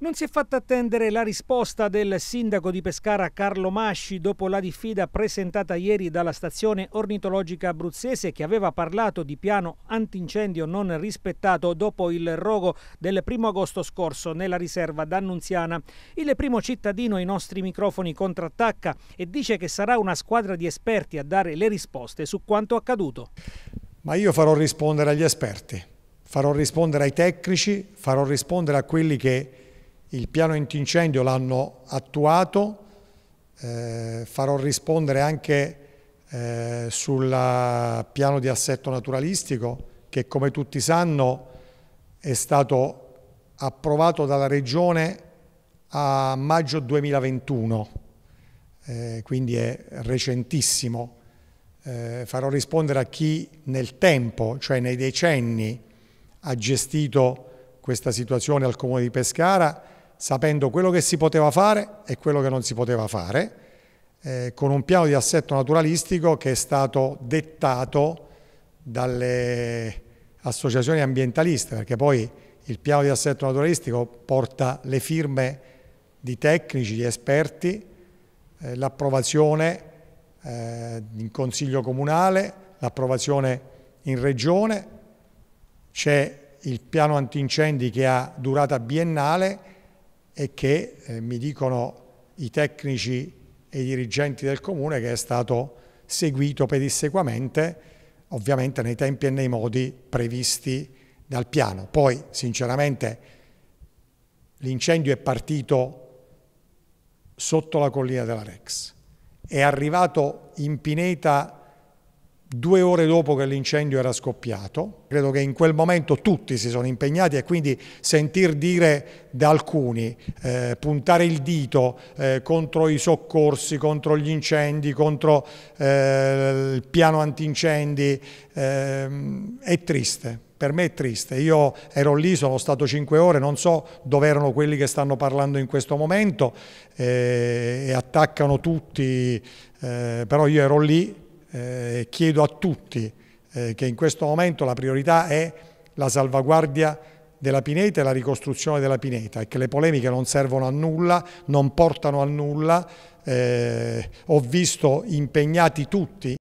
Non si è fatta attendere la risposta del sindaco di Pescara Carlo Masci dopo la diffida presentata ieri dalla stazione ornitologica abruzzese che aveva parlato di piano antincendio non rispettato dopo il rogo del primo agosto scorso nella riserva d'Annunziana. Il primo cittadino ai nostri microfoni contrattacca e dice che sarà una squadra di esperti a dare le risposte su quanto accaduto. Ma io farò rispondere agli esperti, farò rispondere ai tecnici, farò rispondere a quelli che il piano antincendio l'hanno attuato, eh, farò rispondere anche eh, sul piano di assetto naturalistico che come tutti sanno è stato approvato dalla Regione a maggio 2021, eh, quindi è recentissimo. Eh, farò rispondere a chi nel tempo, cioè nei decenni, ha gestito questa situazione al Comune di Pescara sapendo quello che si poteva fare e quello che non si poteva fare, eh, con un piano di assetto naturalistico che è stato dettato dalle associazioni ambientaliste, perché poi il piano di assetto naturalistico porta le firme di tecnici, di esperti, eh, l'approvazione eh, in consiglio comunale, l'approvazione in regione, c'è il piano antincendi che ha durata biennale e che eh, mi dicono i tecnici e i dirigenti del comune che è stato seguito pedissequamente, ovviamente nei tempi e nei modi previsti dal piano. Poi, sinceramente, l'incendio è partito sotto la collina della Rex, è arrivato in pineta due ore dopo che l'incendio era scoppiato. Credo che in quel momento tutti si sono impegnati e quindi sentir dire da alcuni, eh, puntare il dito eh, contro i soccorsi, contro gli incendi, contro eh, il piano antincendi, ehm, è triste per me è triste, io ero lì, sono stato cinque ore, non so dove erano quelli che stanno parlando in questo momento eh, e attaccano tutti, eh, però io ero lì eh, chiedo a tutti eh, che in questo momento la priorità è la salvaguardia della pineta e la ricostruzione della pineta e che le polemiche non servono a nulla, non portano a nulla. Eh, ho visto impegnati tutti